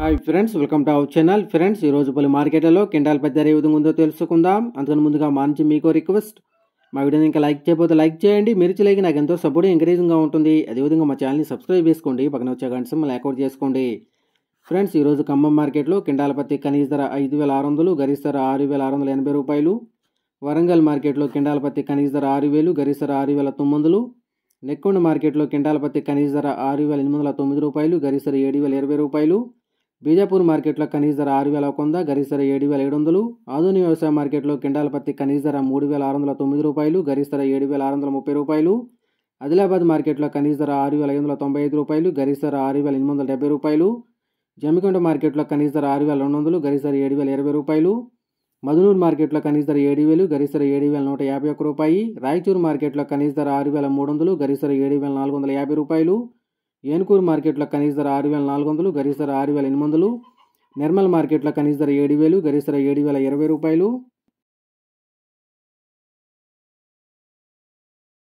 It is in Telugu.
hi friends welcome to our channel friends ఈరోజు పలు మార్కెట్లలో కింటాల్ పెద్ద ఏ విధంగా ఉందో తెలుసుకుందాం అంతకు ముందుగా మా నుంచి మీకు రిక్వెస్ట్ మా వీడియోని ఇంకా లైక్ చేయబోతే లైక్ చేయండి మీరు నాకు ఎంతో సపోర్ట్ ఎంకరేజింగ్గా ఉంటుంది అదేవిధంగా మా ఛానల్ని సబ్స్క్రైబ్ చేసుకోండి పక్కన వచ్చే గంట సమ్మలు యాక్అౌట్ చేసుకోండి ఫ్రెండ్స్ ఈరోజు ఖమ్మం మార్కెట్లో కిండాల పత్తి కనీస ధర ఐదు వేల ఆరు వందలు గరిష్ట ధర ఆరు వేల ఆరు వందల ఎనభై రూపాయలు వరంగల్ మార్కెట్లో కిండాల పత్తి కనీస ధర ఆరు వేలు గరిష్ట ధర ఆరు వేల తొమ్మిది వందలు నెక్కొండ మార్కెట్లో కిండాల పత్తి కనీస ధర ఆరు వేల ఎనిమిది వందల తొమ్మిది రూపాయలు గరిష్ట ధర ఏడు వేల ఇరవై రూపాయలు బీజాపూర్ మార్కెట్లో కనీస ధర ఆరు వేల ఒక వంద గరిష్ట ధర ఏడు వేల ఏడు వందలు ఆధునిక వ్యవసాయ మార్కెట్లో కిండాలపత్తి పత్తి కనీస ధర మూడు వేల ఆరు వందల తొమ్మిది రూపాయలు గరిష్ట ధర ఏడు వేల ఆరు వందల ముప్పై రూపాయలు ఆదిలాబాద్ మార్కెట్లో కనీస ధర ఆరు వేల ఐదు వందల తొంభై ఐదు రూపాయలు గరిష్ట ధర ఆరు వేల ఎనిమిది వందల డెబ్బై రూపాయలు జమికొండ మార్కెట్లో కనీస ధర ఆరు వేల రెండు వందలు గరిష్ట ధర ఏడు వేల ఇరవై రూపాయలు మధునూరు మార్కెట్లో కనీస ధర ఏడు వేలు గరిష్ట ధర ఏడు వేల నూట యాభై ఒక్క రూపాయి రాయచూరు మార్కెట్లో కనీస ధర ఆరు వేల మూడు వందలు గరిష్ట ధర ఏడు వేల నాలుగు వందల యాభై రూపాయలు ఏనుకూరు మార్కెట్లో కనీస ధర ఆరు వేల నాలుగు వందలు గరిష్ట ధర ఆరు వేల ఎనిమిది వందలు నిర్మల్ మార్కెట్లో కనీస ధర ఏడు వేలు గరిష్ట ధర ఏడు వేల ఇరవై రూపాయలు